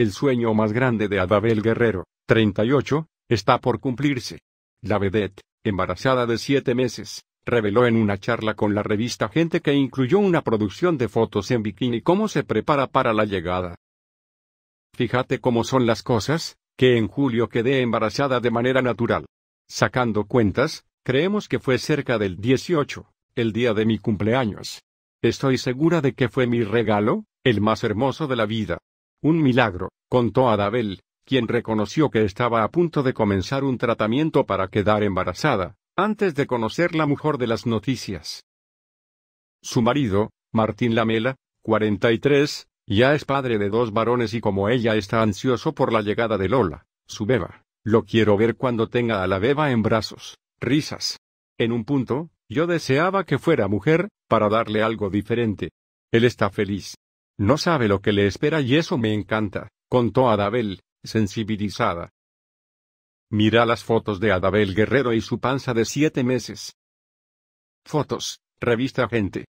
El sueño más grande de Adabel Guerrero, 38, está por cumplirse. La vedette, embarazada de siete meses, reveló en una charla con la revista Gente que incluyó una producción de fotos en bikini cómo se prepara para la llegada. Fíjate cómo son las cosas, que en julio quedé embarazada de manera natural. Sacando cuentas, creemos que fue cerca del 18, el día de mi cumpleaños. Estoy segura de que fue mi regalo, el más hermoso de la vida. Un milagro, contó Adabel, quien reconoció que estaba a punto de comenzar un tratamiento para quedar embarazada, antes de conocer la mejor de las noticias. Su marido, Martín Lamela, 43, ya es padre de dos varones y como ella está ansioso por la llegada de Lola, su beba, lo quiero ver cuando tenga a la beba en brazos, risas. En un punto, yo deseaba que fuera mujer, para darle algo diferente. Él está feliz. No sabe lo que le espera y eso me encanta, contó Adabel, sensibilizada. Mira las fotos de Adabel Guerrero y su panza de siete meses. Fotos, revista Gente.